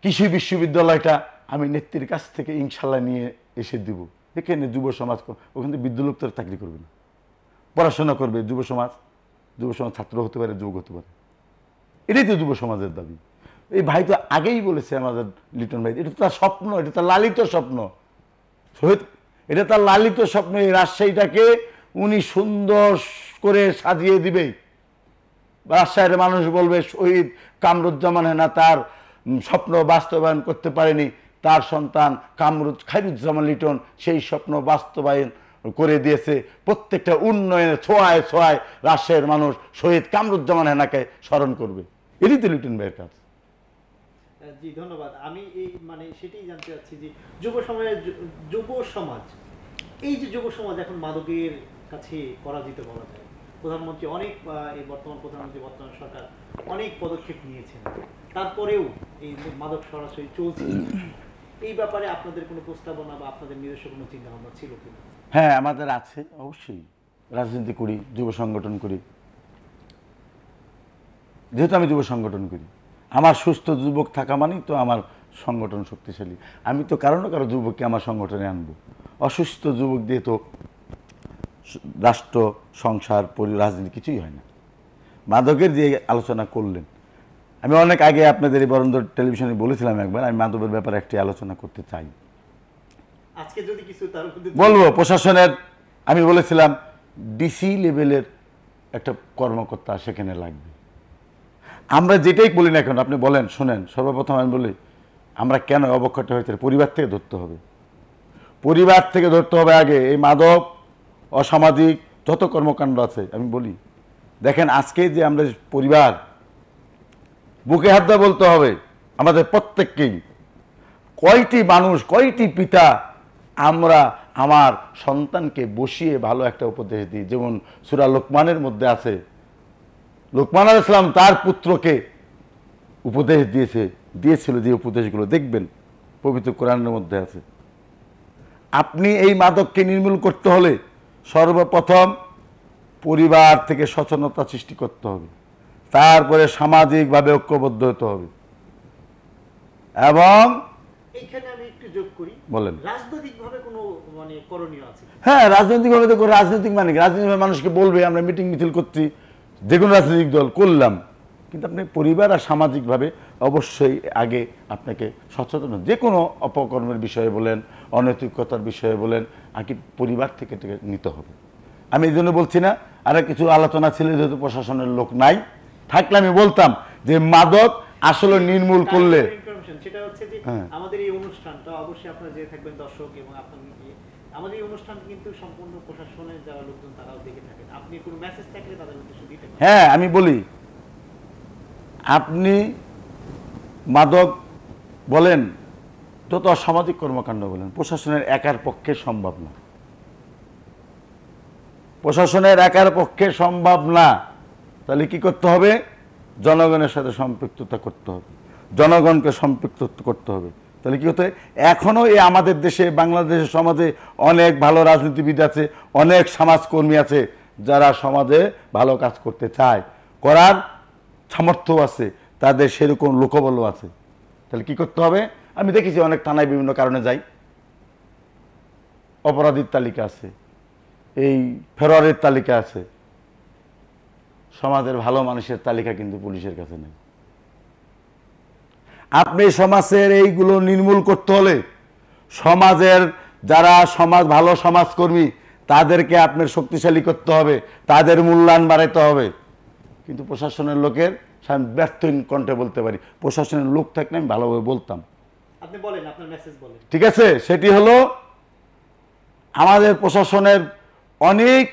কৃষি বিশ্ববিদ্যালয়টা আমি নেত্রীর কাছ থেকে ইনশাল্লাহ নিয়ে এসে দিব এখানে যুব সমাজ ওখান থেকে বিদ্যালুপ্তর চাকরি করবে না পড়াশোনা করবে যুব সমাজ যুব সমাজ ছাত্র হতে পারে যুবক হতে পারে এটাই তো যুব সমাজের দাবি এই ভাই তো আগেই বলেছে আমাদের লিটন ভাই এটা তার স্বপ্ন এটা তার লালিত স্বপ্ন শহীদ এটা তার লালিত স্বপ্ন এই রাজশাহীটাকে উনি সুন্দর করে সাজিয়ে দিবে রাজশাহীর মানুষ বলবে শহীদ কামরুজ্জামান হেনা তার স্বপ্ন বাস্তবায়ন করতে পারেনি তার সন্তান কামরুজ খাইরুজ্জামান লিটন সেই স্বপ্ন বাস্তবায়ন করে দিয়েছে প্রত্যেকটা উন্নয়নে ছোঁয়ায় ছোঁয়ায় রাজশাহীর মানুষ শহীদ কামরুজ্জামান হেনাকে স্মরণ করবে এটি তো লিটন ভাইয়ের কাজ জি ধন্যবাদ আমি এই মানে সেটাই জানতে চাচ্ছি যে যুব যুব সমাজ এই যে যুব সমাজ এখন মাদকের কাছে পরাজিত বলা যায় প্রধানমন্ত্রী অনেক এই বর্তমান প্রধানমন্ত্রী বর্তমান সরকার অনেক পদক্ষেপ নিয়েছেন তারপরেও এই মাদক সরাসরি চলছে এই ব্যাপারে আপনাদের কোনো প্রস্তাবনা বা আপনাদের নিজস্ব কোনো চিন্তাভাবনা ছিল কিনা হ্যাঁ আমাদের আছে অবশ্যই রাজনীতি করি যুব সংগঠন করি যেহেতু আমি যুব সংগঠন করি আমার সুস্থ যুবক থাকা মানেই তো আমার সংগঠন শক্তিশালী আমি তো কারণ কারো যুবককে আমার সংগঠনে আনবো অসুস্থ যুবক দিয়ে তো রাষ্ট্র সংসার রাজনীতি কিছুই হয় না মাদকের যে আলোচনা করলেন আমি অনেক আগে আপনাদের এই বরন্দর টেলিভিশনে বলেছিলাম একবার আমি মাদকের ব্যাপারে একটি আলোচনা করতে চাই আজকে যদি কিছু বলবো প্রশাসনের আমি বলেছিলাম ডিসি লেভেলের একটা কর্মকর্তা সেখানে লাগবে আমরা যেটাই বলি না এখন আপনি বলেন শোনেন সর্বপ্রথম আমি বলি আমরা কেন অবক্ষয়টা হয়েছে পরিবার থেকে ধরতে হবে পরিবার থেকে ধরতে হবে আগে এই মাদক অসামাজিক যত কর্মকাণ্ড আছে আমি বলি দেখেন আজকে যে আমরা পরিবার বুকে হাত বলতে হবে আমাদের প্রত্যেককেই কয়টি মানুষ কয়টি পিতা আমরা আমার সন্তানকে বসিয়ে ভালো একটা উপদেশ দিই যেমন সুরা লোকমানের মধ্যে আছে লোকমান আল ইসলাম তার পুত্রকে উপদেশ দিয়েছে দিয়েছিল যে উপদেশগুলো দেখবেন পবিত্র কোরআনের মধ্যে আছে আপনি এই মাদককে নির্মূল করতে হলে সর্বপ্রথম পরিবার থেকে সচেতনতা সৃষ্টি করতে হবে তারপরে সামাজিকভাবে ঐক্যবদ্ধ হতে হবে এবং বলেন মানে হ্যাঁ রাজনৈতিকভাবে দেখুন রাজনৈতিক মানে রাজনৈতিক মানুষকে বলবে আমরা মিটিং মিছিল করছি যে কোনো রাজনৈতিক দল করলাম কিন্তু আপনি পরিবার আর সামাজিকভাবে অবশ্যই আগে আপনাকে সচেতন যে কোনো অপকর্মের বিষয়ে বলেন অনৈতিকতার বিষয়ে বলেন আগে পরিবার থেকে নিতে হবে আমি এই জন্য বলছি না আর কিছু আলোচনা ছিল যেহেতু প্রশাসনের লোক নাই থাকলে আমি বলতাম যে মাদক আসলে নির্মূল করলে সেটা হচ্ছে যে হ্যাঁ। আমাদের এই অনুষ্ঠানটা অবশ্যই আপনারা যে থাকবেন দর্শক এবং আপনার আমাদের এই অনুষ্ঠান কিন্তু সম্পূর্ণ প্রশাসনের যারা লোকজন তারাও দেখে থাকেন আপনি কোনো মেসেজ থাকলে তাদের উদ্দেশ্যে দিতে হ্যাঁ আমি বলি আপনি মাদক বলেন তত অসামাজিক কর্মকাণ্ড বলেন প্রশাসনের একার পক্ষে সম্ভব না প্রশাসনের একার পক্ষে সম্ভব না তাহলে কি করতে হবে জনগণের সাথে সম্পৃক্ততা করতে হবে জনগণকে সম্পৃক্ত করতে হবে তাহলে কী হতে এখনও এই আমাদের দেশে বাংলাদেশের সমাজে অনেক ভালো রাজনীতিবিদ আছে অনেক সমাজকর্মী আছে যারা সমাজে ভালো কাজ করতে চায় করার সামর্থ্য আছে তাদের সেরকম লোকবলও আছে তাহলে কি করতে হবে আমি দেখেছি অনেক থানায় বিভিন্ন কারণে যাই অপরাধীর তালিকা আছে এই ফেরোয়ারের তালিকা আছে সমাজের ভালো মানুষের তালিকা কিন্তু পুলিশের কাছে নেই আপনি সমাজের এইগুলো নির্মূল করতে হলে সমাজের যারা সমাজ ভালো সমাজকর্মী তাদেরকে আপনার শক্তিশালী করতে হবে তাদের মূল্যায়ন বাড়াতে হবে কিন্তু প্রশাসনের লোকের আমি ব্যর্থ কণ্ঠে বলতে পারি প্রশাসনের লোক থাকলে আমি ভালোভাবে বলতাম ঠিক আছে সেটি হলো আমাদের প্রশাসনের অনেক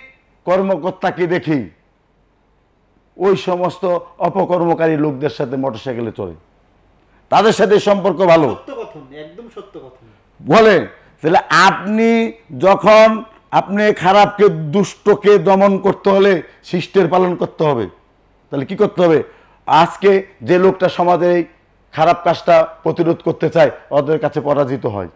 কর্মকর্তাকে দেখি ওই সমস্ত অপকর্মকারী লোকদের সাথে মোটরসাইকেলে চলে তাদের সাথে সম্পর্ক ভালো একদম সত্য কথা বলে তাহলে আপনি যখন আপনি খারাপকে দুষ্টকে দমন করতে হলে শিষ্টের পালন করতে হবে তাহলে কি করতে হবে আজকে যে লোকটা সমাজে খারাপ কাজটা প্রতিরোধ করতে চায় ওদের কাছে পরাজিত হয়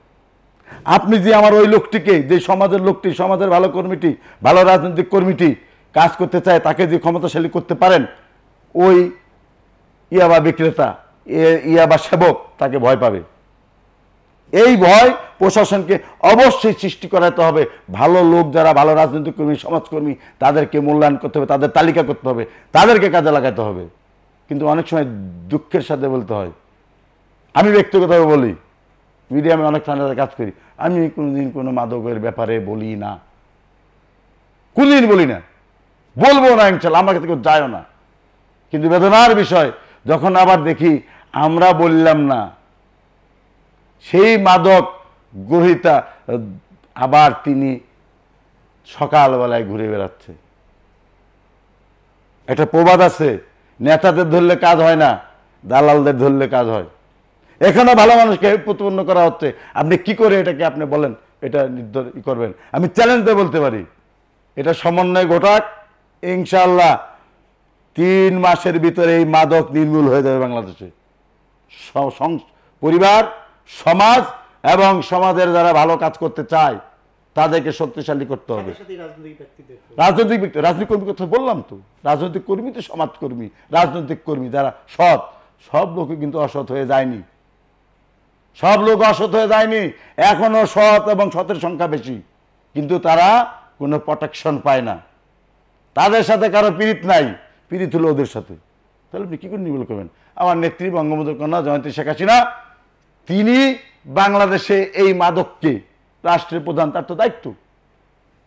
আপনি যে আমার ওই লোকটিকে যে সমাজের লোকটি সমাজের ভালো কর্মীটি ভালো রাজনৈতিক কর্মীটি কাজ করতে চায় তাকে যে ক্ষমতাশালী করতে পারেন ওই ইয়াবা বিক্রেতা ইয়াবা সেবক তাকে ভয় পাবে এই ভয় প্রশাসনকে অবশ্যই সৃষ্টি করাতে হবে ভালো লোক যারা ভালো রাজনৈতিক কর্মী সমাজকর্মী তাদেরকে মূল্যায়ন করতে হবে তাদের তালিকা করতে হবে তাদেরকে কাজে লাগাতে হবে কিন্তু অনেক সময় দুঃখের সাথে বলতে হয় আমি ব্যক্তিগতভাবে বলি মিডিয়া আমি অনেক ঠান্ডাতে কাজ করি আমি কোনোদিন কোনো মাদকের ব্যাপারে বলি না কোনদিন বলি না বলবো না ইনশাল্লাহ আমার কাছে কেউ যায়ও না কিন্তু বেদনার বিষয় যখন আবার দেখি আমরা বললাম না সেই মাদক গ্রহিতা আবার তিনি সকালবেলায় ঘুরে বেড়াচ্ছে একটা প্রবাদ আছে নেতাদের ধরলে কাজ হয় না দালালদের ধরলে কাজ হয় এখানে ভালো মানুষকে প্রতিপন্ন করা হচ্ছে আপনি কি করে এটাকে আপনি বলেন এটা নির্ধার করবেন আমি চ্যালেঞ্জ দিয়ে বলতে পারি এটা সমন্বয় ঘটাক ইনশাল্লাহ তিন মাসের ভিতরে এই মাদক নির্মূল হয়ে যাবে বাংলাদেশে পরিবার সমাজ এবং সমাজের যারা ভালো কাজ করতে চায় তাদেরকে শক্তিশালী করতে হবে রাজনৈতিক ব্যক্তি রাজনৈতিক কর্মী কথা বললাম তো রাজনৈতিক কর্মী তো সমাজকর্মী রাজনৈতিক কর্মী যারা সৎ সব লোকে কিন্তু অসৎ হয়ে যায়নি সব লোক অসৎ হয়ে যায়নি এখনও সৎ এবং সতের সংখ্যা বেশি কিন্তু তারা কোনো প্রোটেকশন পায় না তাদের সাথে কারো পীড়িত নাই পীড়িত হলো ওদের সাথে তাহলে আপনি কী করে নির্মূল করবেন আমার নেত্রী বঙ্গবন্ধুর কন্যা জয়ন্তী শেখ হাসিনা তিনি বাংলাদেশে এই মাদককে রাষ্ট্রের প্রধান তার তো দায়িত্ব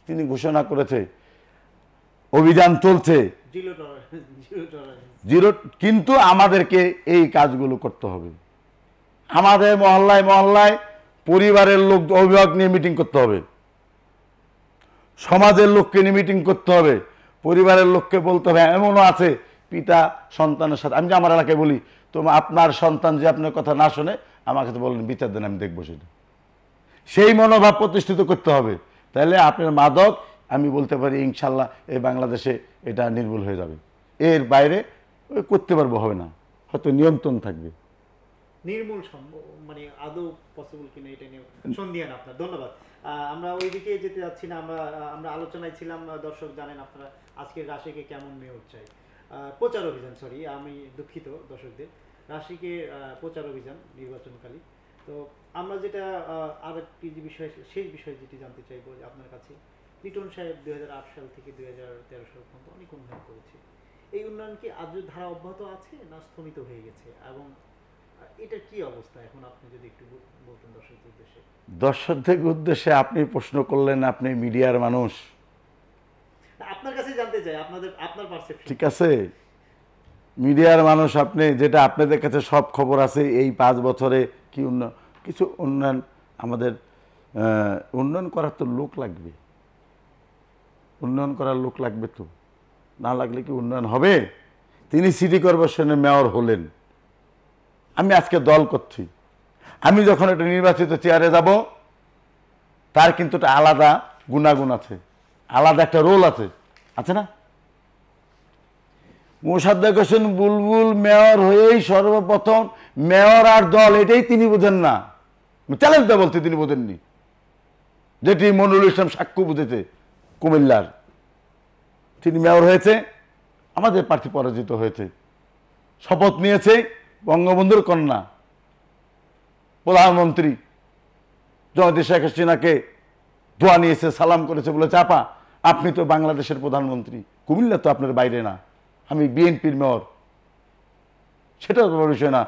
তিনি ঘোষণা করেছে অভিযান চলছে কিন্তু আমাদেরকে এই কাজগুলো করতে হবে আমাদের মহল্লায় মহল্লায় পরিবারের লোক অভিভাবক নিয়ে মিটিং করতে হবে সমাজের লোককে নিয়ে মিটিং করতে হবে পরিবারের লোককে বলতে হবে এমনও আছে পিতা সন্তানের সাথে আমি যে আমার এলাকায় বলি তো আপনার সন্তান যে আপনার কথা না শোনে আমাকে তো বললেন বিচার দেন আমি দেখবো সেটা সেই মনোভাব প্রতিষ্ঠিত করতে হবে তাহলে আপনার মাদক আমি বলতে পারি ইনশাল্লাহ এই বাংলাদেশে এটা নির্মূল হয়ে যাবে এর বাইরে করতে পারবো হবে না হয়তো নিয়ন্ত্রণ থাকবে নির্মূল সম্ভব মানে আদৌ পসিবল কিনা এটা নিয়ে সন্ধিয়ান আপনার ধন্যবাদ আমরা ওইদিকে যেতে যাচ্ছি না আমরা আমরা আলোচনায় ছিলাম দর্শক জানেন আপনারা আজকের রাশেকে কেমন মেয়র চাই প্রচার অভিযান সরি আমি দুঃখিত দর্শকদের রাশিকে প্রচার অভিযান নির্বাচনকালী তো আমরা যেটা আর একটি যে বিষয় সেই বিষয়ে যেটি জানতে চাইব আপনার কাছে লিটন সাহেব দুই সাল থেকে দুই হাজার সাল পর্যন্ত অনেক উন্নয়ন করেছে এই উন্নয়ন কি আজ ধারা অব্যাহত আছে না স্থমিত হয়ে গেছে এবং এটা কি অবস্থা এখন আপনি যদি একটু বলতেন দর্শকদের উদ্দেশ্যে দর্শকদের উদ্দেশ্যে আপনি প্রশ্ন করলেন আপনি মিডিয়ার মানুষ আপনার কাছে জানতে চাই আপনাদের আপনার পারসেপশন ঠিক আছে মিডিয়ার মানুষ আপনি যেটা আপনাদের কাছে সব খবর আছে এই পাঁচ বছরে কি উন্নয়ন কিছু উন্নয়ন আমাদের উন্নয়ন করার তো লোক লাগবে উন্নয়ন করার লোক লাগবে তো না লাগলে কি উন্নয়ন হবে তিনি সিটি কর্পোরেশনের মেয়র হলেন আমি আজকে দল করছি আমি যখন একটা নির্বাচিত চেয়ারে যাব তার কিন্তু একটা আলাদা গুণাগুণ আছে আলাদা একটা রোল আছে আছে না মোসাদ্দেক হোসেন বুলবুল মেয়র হয়েই সর্বপ্রথম মেয়র আর দল এটাই তিনি বোঝেন না চ্যালেঞ্জটা বলতে তিনি বোঝেননি যেটি মনুরুল ইসলাম সাক্ষ্য বুঝেছে কুমিল্লার তিনি মেয়র হয়েছে আমাদের প্রার্থী পরাজিত হয়েছে শপথ নিয়েছে বঙ্গবন্ধুর কন্যা প্রধানমন্ত্রী জয়ন্তী শেখ হাসিনাকে দোয়া নিয়েছে সালাম করেছে বলে চাপা আপনি তো বাংলাদেশের প্রধানমন্ত্রী কুমিল্লা তো আপনার বাইরে না আমি বিএনপির মেয়র সেটা বড় বিষয় না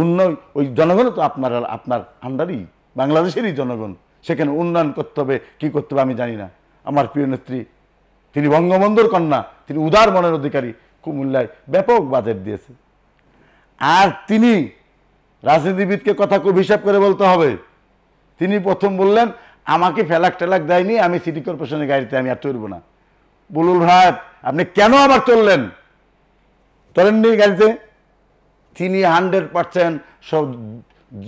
উন্নয়ন ওই জনগণও তো আপনার আপনার আন্ডারই বাংলাদেশেরই জনগণ সেখানে উন্নয়ন করতে হবে কী করতে হবে আমি জানি না আমার প্রিয় নেত্রী তিনি বঙ্গবন্ধুর কন্যা তিনি উদার মনের অধিকারী কুমুল্লায় ব্যাপক বাজেট দিয়েছে আর তিনি রাজনীতিবিদকে কথা খুব হিসাব করে বলতে হবে তিনি প্রথম বললেন আমাকে ফেলাক টেলাক দেয়নি আমি সিটি কর্পোরেশনের গাড়িতে আমি আর চড়ব না বলুল ভাই আপনি কেন আবার চললেন তোলেননি গাড়িতে তিনি হান্ড্রেড পার্সেন্ট সব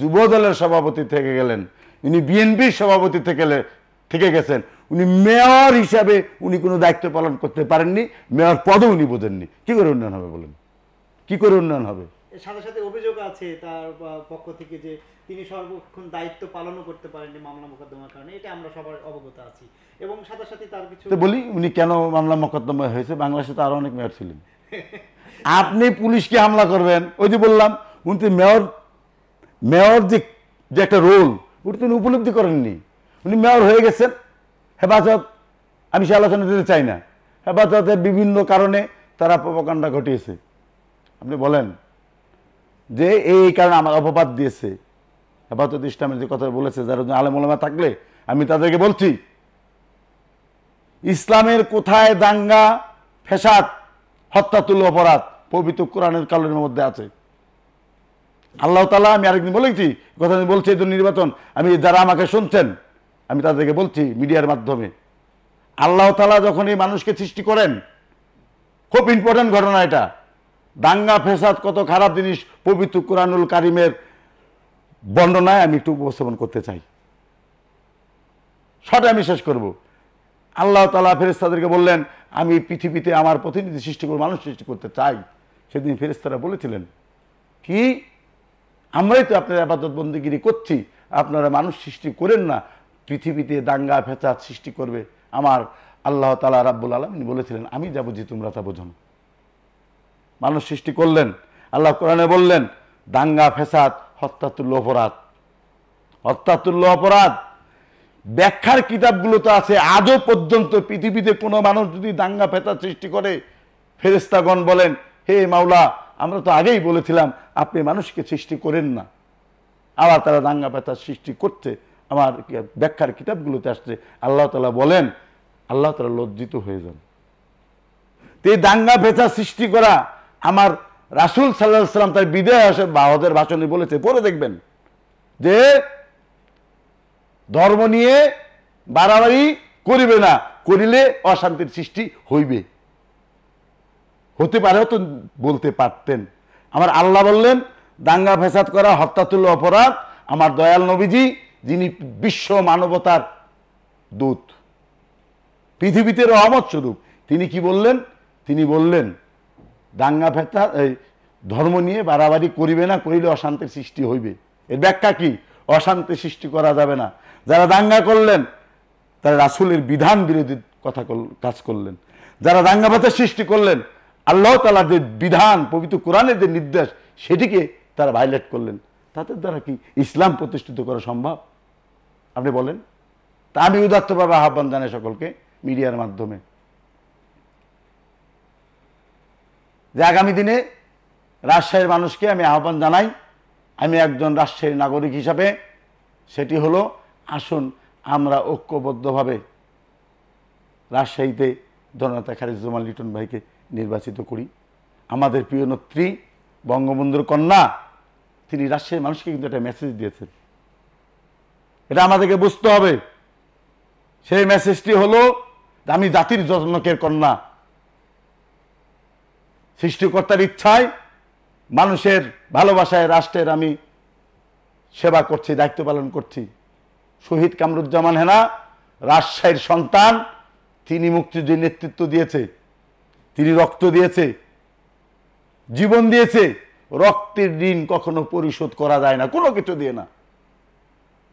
যুব দলের সভাপতি থেকে গেলেন উনি বিএনপির সভাপতি থেকে থেকে গেছেন উনি মেয়র হিসাবে উনি কোনো দায়িত্ব পালন করতে পারেননি মেয়র পদও উনি বোঝেননি কী করে উন্নয়ন হবে বলুন কি করে উন্নয়ন হবে সাথে সাথে অভিযোগ আছে তার পক্ষ থেকে যে তিনি সর্বক্ষণ দায়িত্ব পালনও করতে পারেননি মামলা মোকদ্দমার কারণে এটা আমরা সবার অবগত আছি এবং সাথে সাথে তার কিছু বলি উনি কেন মামলা মোকদ্দমা হয়েছে বাংলাদেশে তো আরও অনেক মেয়র ছিলেন আপনি পুলিশকে হামলা করবেন ওই যে বললাম উনি মেয়র মেয়র যে যে একটা রোল উনি তিনি উপলব্ধি করেননি উনি মেয়র হয়ে গেছেন হেফাজত আমি সে আলোচনা দিতে চাই না হেফাজতে বিভিন্ন কারণে তারা অপকাণ্ডা ঘটিয়েছে আপনি বলেন যে এই কারণে আমার অপবাদ দিয়েছে হেফাজত ইসলামের যে কথা বলেছে যারা আলেমুলামা থাকলে আমি তাদেরকে বলছি ইসলামের কোথায় দাঙ্গা ফেসাদ হত্যাতুল অপরাধ পবিত্র কোরআনের কালনের মধ্যে আছে আল্লাহ তালা আমি আরেকদিন বলেছি কথা বলছি এই নির্বাচন আমি যারা আমাকে শুনছেন আমি তাদেরকে বলছি মিডিয়ার মাধ্যমে আল্লাহ তালা যখন এই মানুষকে সৃষ্টি করেন খুব ইম্পর্টেন্ট ঘটনা এটা দাঙ্গা ফেসাদ কত খারাপ জিনিস পবিত্র কোরআনুল কারিমের বর্ণনায় আমি একটু উপস্থাপন করতে চাই শর্টে আমি শেষ করবো আল্লাহ তালা ফেরেস্তাদেরকে বললেন আমি পৃথিবীতে আমার প্রতিনিধি সৃষ্টি করে মানুষ সৃষ্টি করতে চাই সেদিন ফেরেস্তারা বলেছিলেন কি আমরাই তো আপনার আপাতত বন্দিগিরি করছি আপনারা মানুষ সৃষ্টি করেন না পৃথিবীতে দাঙ্গা ফেঁচা সৃষ্টি করবে আমার আল্লাহ তালা রাব্বুল আলমিন বলেছিলেন আমি যা বুঝি তোমরা তা বোঝো মানুষ সৃষ্টি করলেন আল্লাহ কোরআনে বললেন দাঙ্গা ফেসাদ হত্যাতুল্য অপরাধ হত্যাতুল্য অপরাধ ব্যাখ্যার কিতাবগুলো তো আছে আজও পর্যন্ত পৃথিবীতে কোনো মানুষ যদি দাঙ্গা ফেতার সৃষ্টি করে ফেরেস্তাগণ বলেন হে মাওলা আমরা তো আগেই বলেছিলাম আপনি মানুষকে সৃষ্টি করেন না আবার তারা দাঙ্গা ফেতার সৃষ্টি করছে আমার ব্যাখ্যার কিতাবগুলোতে আসছে আল্লাহ তালা বলেন আল্লাহ তালা লজ্জিত হয়ে যান তো এই দাঙ্গা ফেতার সৃষ্টি করা আমার রাসুল সাল্লাহ সাল্লাম তার বিদায় আসে বাহদের ভাষণে বলেছে পরে দেখবেন যে ধর্ম নিয়ে বাড়াবাড়ি করিবে না করিলে অশান্তির সৃষ্টি হইবে হতে পারেও তো বলতে পারতেন আমার আল্লাহ বললেন দাঙ্গা ফেসাদ করা হত্যাতুল্য অপরাধ আমার দয়াল নবীজি যিনি বিশ্ব মানবতার দূত পৃথিবীতে রহমত স্বরূপ তিনি কি বললেন তিনি বললেন দাঙ্গা ফেসাদ এই ধর্ম নিয়ে বাড়াবাড়ি করিবে না করিলে অশান্তির সৃষ্টি হইবে এর ব্যাখ্যা কি অশান্তি সৃষ্টি করা যাবে না যারা দাঙ্গা করলেন তারা রাসুলের বিধান বিরোধী কথা কাজ করলেন যারা দাঙ্গাবাতের সৃষ্টি করলেন আল্লাহ তালার যে বিধান পবিত্র কোরআনের যে নির্দেশ সেটিকে তারা ভাইলেট করলেন তাদের দ্বারা কি ইসলাম প্রতিষ্ঠিত করা সম্ভব আপনি বলেন তা আমি উদাত্তভাবে আহ্বান জানাই সকলকে মিডিয়ার মাধ্যমে যে আগামী দিনে রাজশাহীর মানুষকে আমি আহ্বান জানাই আমি একজন রাজশাহীর নাগরিক হিসাবে সেটি হলো আসুন আমরা ঐক্যবদ্ধভাবে রাজশাহীতে জননেতা খারিজুমান লিটন ভাইকে নির্বাচিত করি আমাদের প্রিয় নেত্রী বঙ্গবন্ধুর কন্যা তিনি রাজশাহীর মানুষকে কিন্তু একটা মেসেজ দিয়েছেন এটা আমাদেরকে বুঝতে হবে সেই মেসেজটি হলো আমি জাতির জনকের কন্যা সৃষ্টিকর্তার ইচ্ছায় মানুষের ভালোবাসায় রাষ্ট্রের আমি সেবা করছি দায়িত্ব পালন করছি শহীদ কামরুজ্জামান হেনা রাজশাহীর সন্তান তিনি মুক্তিযুদ্ধের নেতৃত্ব দিয়েছে তিনি রক্ত দিয়েছে জীবন দিয়েছে রক্তের ঋণ কখনো পরিশোধ করা যায় না কোনো কিছু দিয়ে না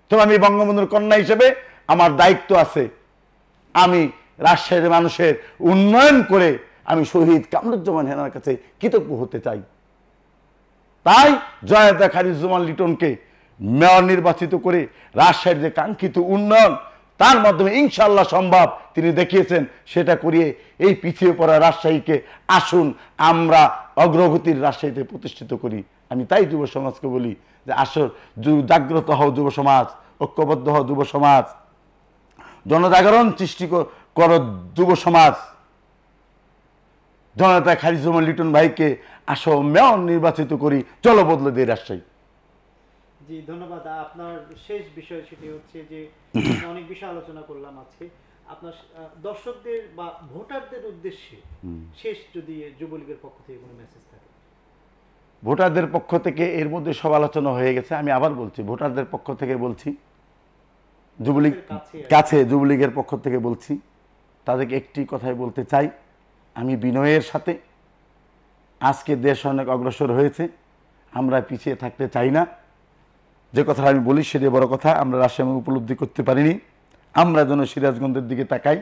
তো আমি বঙ্গবন্ধুর কন্যা হিসেবে আমার দায়িত্ব আছে আমি রাজশাহীর মানুষের উন্নয়ন করে আমি শহীদ কামরুজ্জামান হেনার কাছে কৃতজ্ঞ হতে চাই তাই জয়াতা খারিজুমান লিটনকে মেয়র নির্বাচিত করে রাজশাহীর যে কাঙ্ক্ষিত উন্নয়ন তার মাধ্যমে ইনশাল্লাহ সম্ভব তিনি দেখিয়েছেন সেটা করিয়ে এই পিছিয়ে পড়া রাজশাহীকে আসুন আমরা অগ্রগতির রাজশাহীতে প্রতিষ্ঠিত করি আমি তাই যুব সমাজকে বলি যে আসর জাগ্রত হও যুব সমাজ ঐক্যবদ্ধ হও যুব সমাজ জনজাগরণ সৃষ্টি কর যুব সমাজ জনতা খালিজুমন লিটন ভাইকে আসো মেয়র নির্বাচিত করি চলো বদলে দিয়ে রাজশাহী জি ধন্যবাদ আপনার শেষ বিষয় সেটি হচ্ছে যে অনেক বিষয় আলোচনা করলাম আজকে আপনার দর্শকদের বা ভোটারদের উদ্দেশ্যে শেষ যদি যুবলীগের পক্ষ থেকে কোনো মেসেজ থাকে ভোটারদের পক্ষ থেকে এর মধ্যে সব আলোচনা হয়ে গেছে আমি আবার বলছি ভোটারদের পক্ষ থেকে বলছি যুবলীগ কাছে যুবলীগের পক্ষ থেকে বলছি তাদেরকে একটি কথাই বলতে চাই আমি বিনয়ের সাথে আজকে দেশ অনেক অগ্রসর হয়েছে আমরা পিছিয়ে থাকতে চাই না যে কথা আমি বলি সেটি বড় কথা আমরা রাশিয়া উপলব্ধি করতে পারিনি আমরা যেন সিরাজগঞ্জের দিকে তাকাই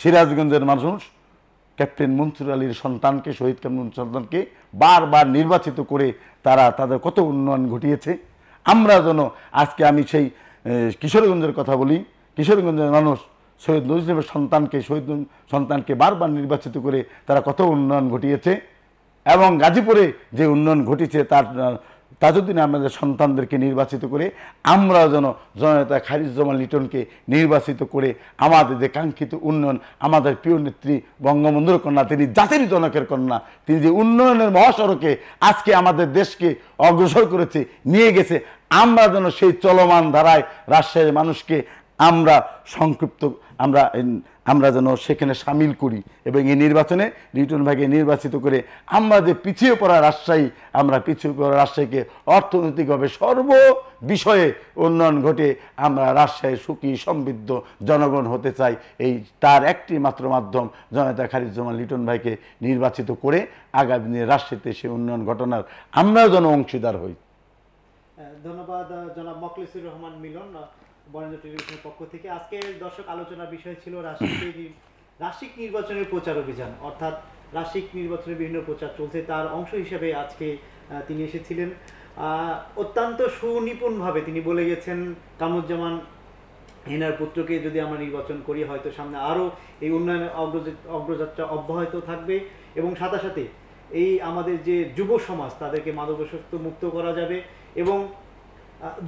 সিরাজগঞ্জের মানুষ ক্যাপ্টেন মনসুর আলীর সন্তানকে শহীদ ক্যাপ্টেন সন্তানকে বারবার নির্বাচিত করে তারা তাদের কত উন্নয়ন ঘটিয়েছে আমরা যেন আজকে আমি সেই কিশোরগঞ্জের কথা বলি কিশোরগঞ্জের মানুষ শহীদ নজরুলের সন্তানকে শহীদ সন্তানকে বারবার নির্বাচিত করে তারা কত উন্নয়ন ঘটিয়েছে এবং গাজীপুরে যে উন্নয়ন ঘটিছে তার তাজউদ্দিন আহমেদের সন্তানদেরকে নির্বাচিত করে আমরা যেন জননেতা খারিজুজ্জামান লিটনকে নির্বাচিত করে আমাদের যে কাঙ্ক্ষিত উন্নয়ন আমাদের প্রিয় নেত্রী বঙ্গবন্ধুর কন্যা তিনি জাতির জনকের কন্যা তিনি যে উন্নয়নের মহাসড়কে আজকে আমাদের দেশকে অগ্রসর করেছে নিয়ে গেছে আমরা যেন সেই চলমান ধারায় রাজশাহীর মানুষকে আমরা সংক্ষিপ্ত আমরা আমরা যেন সেখানে সামিল করি এবং এই নির্বাচনে লিটন ভাইকে নির্বাচিত করে আমরা যে পিছিয়ে পড়া রাজশাহী আমরা পিছিয়ে পড়া রাজশাহীকে অর্থনৈতিকভাবে সর্ব বিষয়ে উন্নয়ন ঘটে আমরা রাজশাহী সুখী সমৃদ্ধ জনগণ হতে চাই এই তার একটি মাত্র মাধ্যম জনতা খারিজুমান লিটন ভাইকে নির্বাচিত করে আগামী দিনে রাজশাহীতে সেই উন্নয়ন ঘটনার আমরাও যেন অংশীদার হই ধন্যবাদ জনাব মকলিসুর রহমান মিলন বরেন্দ্র টেলিভিশনের পক্ষ থেকে আজকে দর্শক আলোচনার বিষয় ছিল রাশিক নির্বাচনের প্রচার অভিযান অর্থাৎ রাশিক নির্বাচনের বিভিন্ন প্রচার চলছে তার অংশ হিসেবে আজকে তিনি এসেছিলেন অত্যন্ত সুনিপুণভাবে তিনি বলে গেছেন কামুজ্জামান হেনার পুত্রকে যদি আমরা নির্বাচন করি হয়তো সামনে আরও এই উন্নয়নের অগ্রযাত্রা অব্যাহত থাকবে এবং সাথে সাথে এই আমাদের যে যুব সমাজ তাদেরকে মাদকাসক্ত মুক্ত করা যাবে এবং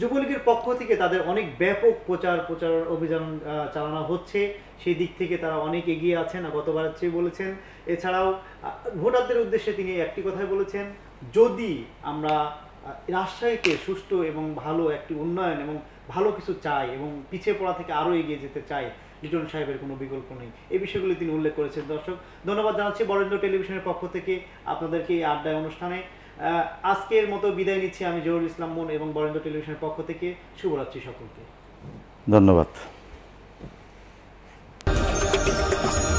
যুবলীগের পক্ষ থেকে তাদের অনেক ব্যাপক প্রচার প্রচার অভিযান চালানো হচ্ছে সেই দিক থেকে তারা অনেক এগিয়ে আছেন গতবার চেয়ে বলেছেন এছাড়াও ভোটারদের উদ্দেশ্যে তিনি একটি কথাই বলেছেন যদি আমরা রাজশাহীকে সুষ্ঠু এবং ভালো একটি উন্নয়ন এবং ভালো কিছু চাই এবং পিছিয়ে পড়া থেকে আরও এগিয়ে যেতে চাই লিটন সাহেবের কোনো বিকল্প নেই এই বিষয়গুলি তিনি উল্লেখ করেছেন দর্শক ধন্যবাদ জানাচ্ছি বরেন্দ্র টেলিভিশনের পক্ষ থেকে আপনাদেরকে এই আড্ডায় অনুষ্ঠানে আজকের মতো বিদায় নিচ্ছি আমি জহুরুল ইসলাম মন এবং বরেন্দ্র টেলিভিশনের পক্ষ থেকে শুভরাত্রি সকলকে ধন্যবাদ